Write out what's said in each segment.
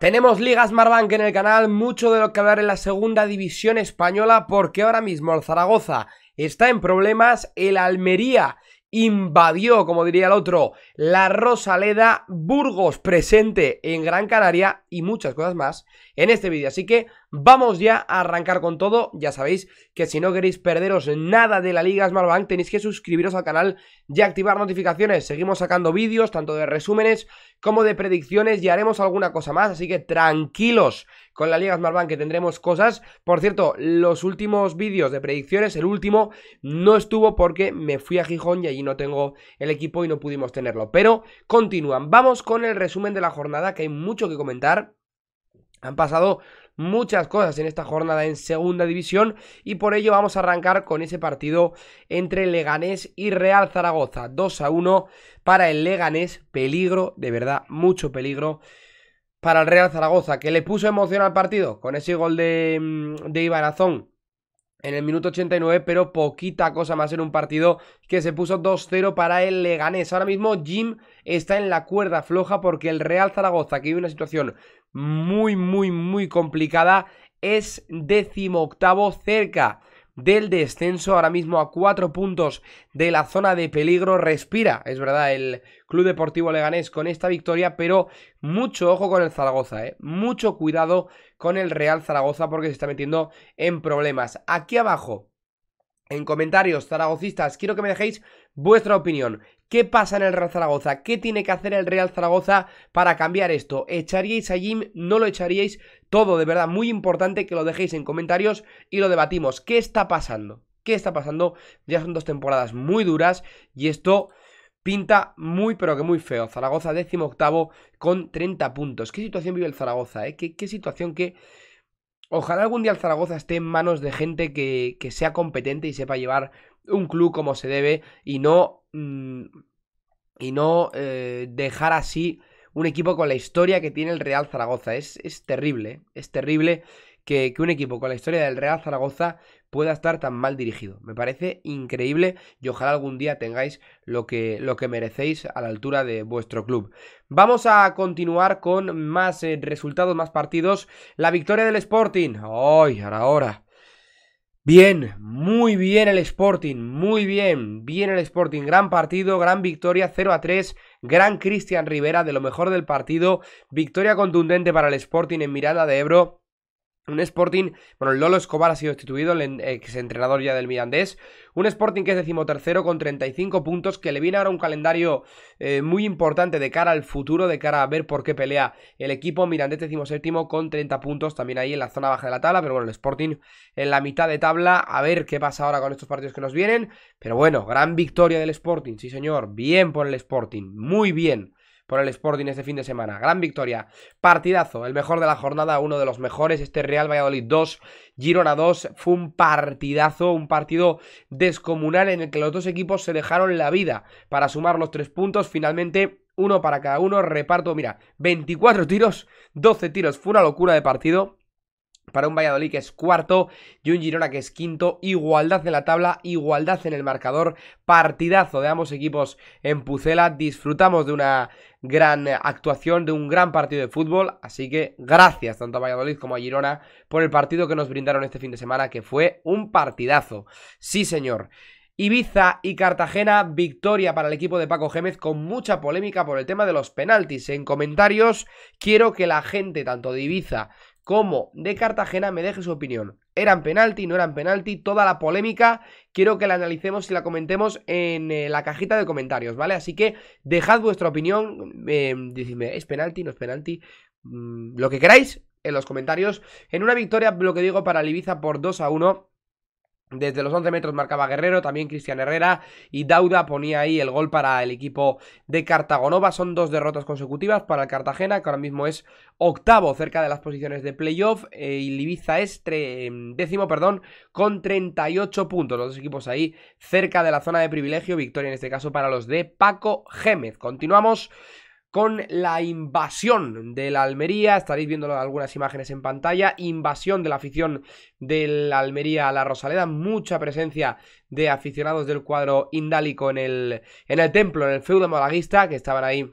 Tenemos Ligas Marbank en el canal, mucho de lo que hablar en la segunda división española porque ahora mismo el Zaragoza está en problemas, el Almería invadió, como diría el otro, la Rosaleda, Burgos presente en Gran Canaria y muchas cosas más en este vídeo. Así que vamos ya a arrancar con todo. Ya sabéis que si no queréis perderos nada de la Liga Smartbank, tenéis que suscribiros al canal y activar notificaciones. Seguimos sacando vídeos, tanto de resúmenes como de predicciones y haremos alguna cosa más. Así que tranquilos con la Liga Smartbank que tendremos cosas. Por cierto, los últimos vídeos de predicciones, el último no estuvo porque me fui a Gijón y allí no tengo el equipo y no pudimos tenerlo. Pero continúan. Vamos con el resumen de la jornada que hay mucho que comentar. Han pasado muchas cosas en esta jornada en segunda división y por ello vamos a arrancar con ese partido entre Leganés y Real Zaragoza. 2 a 1 para el Leganés, peligro, de verdad, mucho peligro para el Real Zaragoza, que le puso emoción al partido con ese gol de, mm, de Ibarazón en el minuto 89, pero poquita cosa más en un partido que se puso 2-0 para el Leganés. Ahora mismo Jim está en la cuerda floja porque el Real Zaragoza, que vive una situación muy, muy, muy complicada. Es octavo cerca del descenso, ahora mismo a cuatro puntos de la zona de peligro. Respira, es verdad, el Club Deportivo Leganés con esta victoria, pero mucho ojo con el Zaragoza, eh. mucho cuidado con el Real Zaragoza porque se está metiendo en problemas. Aquí abajo, en comentarios zaragocistas, quiero que me dejéis vuestra opinión. ¿Qué pasa en el Real Zaragoza? ¿Qué tiene que hacer el Real Zaragoza para cambiar esto? ¿Echaríais a Jim? ¿No lo echaríais? Todo, de verdad, muy importante que lo dejéis en comentarios y lo debatimos. ¿Qué está pasando? ¿Qué está pasando? Ya son dos temporadas muy duras y esto pinta muy pero que muy feo. Zaragoza décimo octavo con 30 puntos. ¿Qué situación vive el Zaragoza? Eh? ¿Qué situación que... Ojalá algún día el Zaragoza esté en manos de gente que, sea competente y sepa llevar un club como se debe y no, mm, y no eh, dejar así un equipo con la historia que tiene el Real Zaragoza. Es, terrible, es terrible que, un equipo con la historia del Real Zaragoza pueda estar tan mal dirigido. Me parece increíble y ojalá algún día tengáis lo que, lo que merecéis a la altura de vuestro club. Vamos a continuar con más eh, resultados, más partidos. La victoria del Sporting. ¡Ay, ahora, ahora! Bien, muy bien el Sporting, muy bien, bien el Sporting, gran partido, gran victoria, 0 a 3, gran Cristian Rivera, de lo mejor del partido, victoria contundente para el Sporting en Miranda de Ebro, un Sporting, bueno, Lolo Escobar ha sido destituido, el ex entrenador ya del Mirandés. Un Sporting que es decimotercero con 35 puntos, que le viene ahora un calendario eh, muy importante de cara al futuro, de cara a ver por qué pelea el equipo. Mirandés decimoséptimo con 30 puntos, también ahí en la zona baja de la tabla, pero bueno, el Sporting en la mitad de tabla. A ver qué pasa ahora con estos partidos que nos vienen. Pero bueno, gran victoria del Sporting, sí señor, bien por el Sporting, muy bien por el Sporting este fin de semana. Gran victoria, partidazo, el mejor de la jornada, uno de los mejores, este Real Valladolid 2, Girona 2, fue un partidazo, un partido descomunal en el que los dos equipos se dejaron la vida para sumar los tres puntos, finalmente uno para cada uno, reparto, mira, 24 tiros, 12 tiros, fue una locura de partido, para un Valladolid que es cuarto y un Girona que es quinto. Igualdad en la tabla, igualdad en el marcador, partidazo de ambos equipos en Pucela. Disfrutamos de una gran actuación, de un gran partido de fútbol. Así que gracias tanto a Valladolid como a Girona por el partido que nos brindaron este fin de semana, que fue un partidazo. Sí, señor. Ibiza y Cartagena, victoria para el equipo de Paco Gémez con mucha polémica por el tema de los penaltis. En comentarios quiero que la gente, tanto de Ibiza como de Cartagena me deje su opinión. ¿Eran penalti? ¿No eran penalti? Toda la polémica quiero que la analicemos y la comentemos en eh, la cajita de comentarios, ¿vale? Así que dejad vuestra opinión, eh, ¿es penalti? ¿No es penalti? Mm, lo que queráis en los comentarios. En una victoria, lo que digo, para el por 2 a 1 desde los 11 metros marcaba Guerrero, también Cristian Herrera y Dauda ponía ahí el gol para el equipo de Cartagonova. Son dos derrotas consecutivas para el Cartagena, que ahora mismo es octavo cerca de las posiciones de playoff. Eh, y Libiza es em, décimo, perdón, con 38 puntos. Los dos equipos ahí cerca de la zona de privilegio. Victoria en este caso para los de Paco Gémez. Continuamos con la invasión de la Almería. Estaréis viendo algunas imágenes en pantalla. Invasión de la afición de la Almería a la Rosaleda. Mucha presencia de aficionados del cuadro indálico en el, en el templo, en el feudo malaguista, que estaban ahí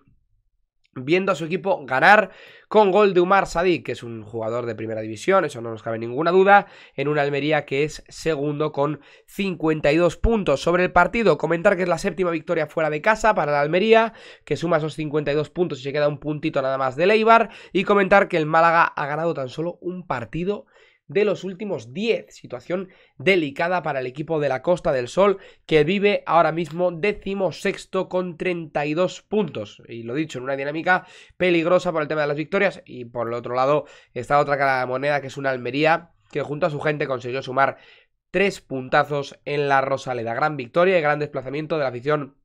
viendo a su equipo ganar con gol de Umar Sadik, que es un jugador de primera división, eso no nos cabe ninguna duda, en una Almería que es segundo con 52 puntos. Sobre el partido, comentar que es la séptima victoria fuera de casa para la Almería, que suma esos 52 puntos y se queda un puntito nada más de Leibar, y comentar que el Málaga ha ganado tan solo un partido de los últimos 10. Situación delicada para el equipo de la Costa del Sol que vive ahora mismo décimo sexto con 32 puntos. Y lo dicho, en una dinámica peligrosa por el tema de las victorias. Y por el otro lado está otra cara de moneda que es una Almería que junto a su gente consiguió sumar tres puntazos en la Rosaleda. Gran victoria y gran desplazamiento de la afición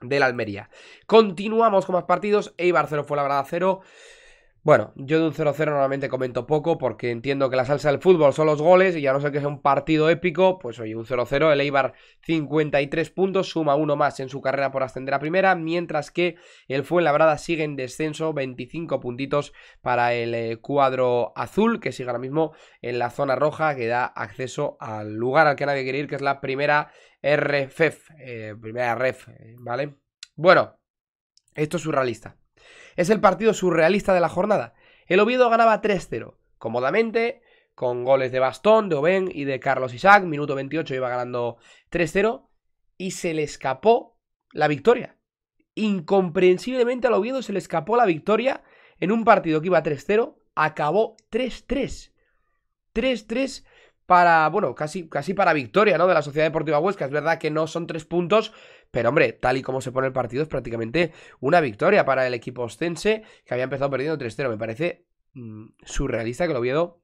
de la Almería. Continuamos con más partidos. Eibar 0 fue la verdad 0. Bueno, yo de un 0-0 normalmente comento poco porque entiendo que la salsa del fútbol son los goles y ya no sé que es un partido épico, pues oye, un 0-0, el Eibar 53 puntos, suma uno más en su carrera por ascender a primera, mientras que el Fuenlabrada sigue en descenso, 25 puntitos para el eh, cuadro azul, que sigue ahora mismo en la zona roja, que da acceso al lugar al que nadie quiere ir, que es la primera RFF, e eh, primera REF, e, ¿vale? Bueno, esto es surrealista. Es el partido surrealista de la jornada. El Oviedo ganaba 3-0, cómodamente, con goles de Bastón, de Oben y de Carlos Isaac. Minuto 28 iba ganando 3-0 y se le escapó la victoria. Incomprensiblemente al Oviedo se le escapó la victoria en un partido que iba 3-0, acabó 3-3. 3-3 para, bueno, casi, casi para victoria, ¿no? De la Sociedad Deportiva Huesca. Es verdad que no son tres puntos, pero hombre, tal y como se pone el partido, es prácticamente una victoria para el equipo ostense, que había empezado perdiendo 3-0. Me parece mm, surrealista que lo Oviedo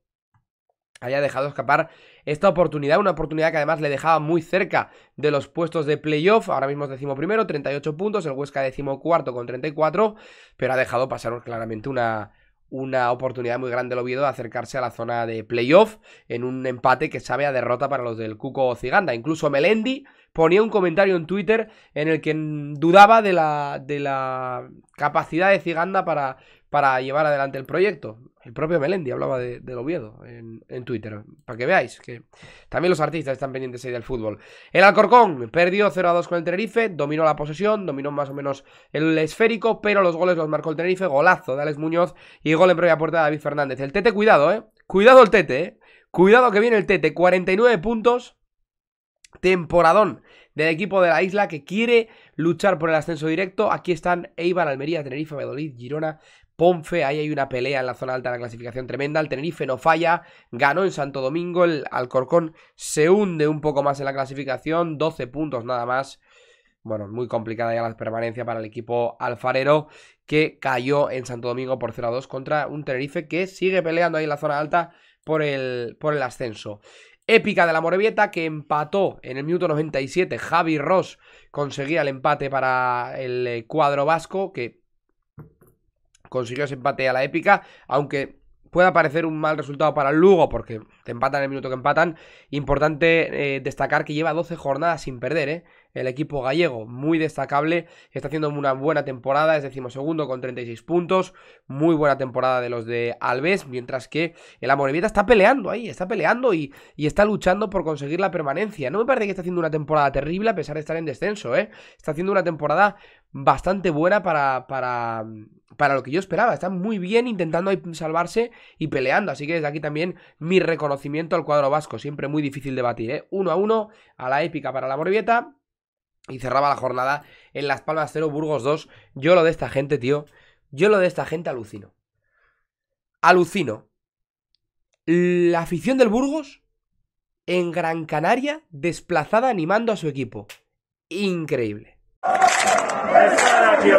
haya dejado escapar esta oportunidad, una oportunidad que además le dejaba muy cerca de los puestos de playoff, ahora mismo es primero, 38 puntos, el Huesca décimo cuarto con 34, pero ha dejado pasar claramente una, una oportunidad muy grande lo Oviedo de acercarse a la zona de playoff en un empate que sabe a derrota para los del Cuco Ciganda. Incluso Melendi ponía un comentario en Twitter en el que dudaba de la, de la capacidad de Ciganda para, para llevar adelante el proyecto. El propio Melendi hablaba de, del Oviedo en, Twitter, para que veáis que también los artistas están pendientes ahí del fútbol. El Alcorcón perdió 0 a 2 con el Tenerife, dominó la posesión, dominó más o menos el esférico, pero los goles los marcó el Tenerife, golazo de Alex Muñoz y gol en propia puerta de David Fernández. El Tete, cuidado, eh. Cuidado el Tete, eh. Cuidado que viene el Tete, 49 puntos. Temporadón del equipo de la isla que quiere luchar por el ascenso directo. Aquí están Eibar, Almería, Tenerife, Valladolid, Girona, Ponfe, ahí hay una pelea en la zona alta de la clasificación tremenda, el Tenerife no falla, ganó en Santo Domingo, el Alcorcón se hunde un poco más en la clasificación, 12 puntos nada más, bueno, muy complicada ya la permanencia para el equipo alfarero que cayó en Santo Domingo por 0 a 2 contra un Tenerife que sigue peleando ahí en la zona alta por el, por el ascenso. Épica de la Morevieta que empató en el minuto 97. Javi Ross conseguía el empate para el eh, cuadro vasco que consiguió ese empate a la épica, aunque pueda parecer un mal resultado para el Lugo porque te empatan el minuto que empatan, importante eh, destacar que lleva 12 jornadas sin perder, ¿eh? el equipo gallego, muy destacable, está haciendo una buena temporada, es decimosegundo con 36 puntos, muy buena temporada de los de Alves, mientras que el Amorevieta está peleando ahí, está peleando y, está luchando por conseguir la permanencia. No me parece que está haciendo una temporada terrible a pesar de estar en descenso, ¿eh? Está haciendo una temporada bastante buena para, para, para lo que yo esperaba. Está muy bien intentando salvarse y peleando. Así que desde aquí también mi reconocimiento al cuadro vasco. Siempre muy difícil de batir. ¿eh? Uno a uno a la épica para la Amorevieta, y cerraba la jornada en Las Palmas 0, Burgos 2. Yo lo de esta gente, tío. Yo lo de esta gente alucino. Alucino. La afición del Burgos en Gran Canaria desplazada animando a su equipo. Increíble. de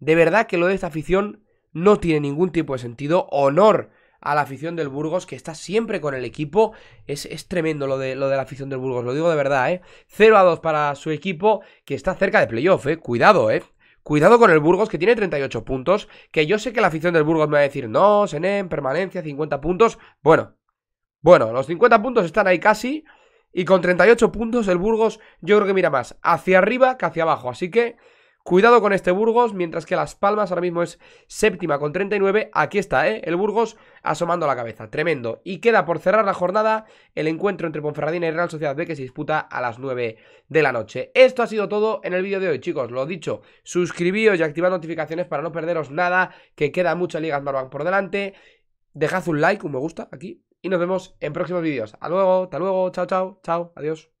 de verdad que lo de esta afición no tiene ningún tipo de sentido. Honor a la afición del Burgos, que está siempre con el equipo. Es, tremendo lo de, lo de, la afición del Burgos, lo digo de verdad, ¿eh? 0 a 2 para su equipo, que está cerca de playoff, ¿eh? Cuidado, ¿eh? Cuidado con el Burgos, que tiene 38 puntos, que yo sé que la afición del Burgos me va a decir, no, Senem, permanencia, 50 puntos. Bueno, bueno, los 50 puntos están ahí casi, y con 38 puntos el Burgos yo creo que mira más hacia arriba que hacia abajo, así que... Cuidado con este Burgos, mientras que Las Palmas ahora mismo es séptima con 39. Aquí está, ¿eh? El Burgos asomando la cabeza. Tremendo. Y queda por cerrar la jornada el encuentro entre Ponferradina y Real Sociedad B que se disputa a las 9 de la noche. Esto ha sido todo en el vídeo de hoy, chicos. Lo dicho, suscribíos y activad notificaciones para no perderos nada, que queda mucha Liga Smartbank por delante. Dejad un like, un me gusta aquí. Y nos vemos en próximos vídeos. Hasta luego, hasta luego, chao, chao, chao, adiós.